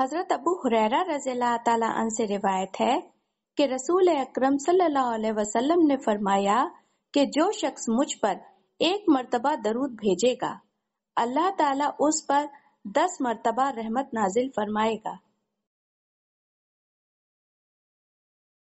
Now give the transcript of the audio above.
हज़रत अबू हुरैरा ताला तन से रिवायत है कि रसूल अक्रम वसल्लम ने फरमाया कि जो शख्स मुझ पर एक मरतबा दरूद भेजेगा अल्लाह ताला उस पर दस मरतबा रहमत नाजिल फरमाएगा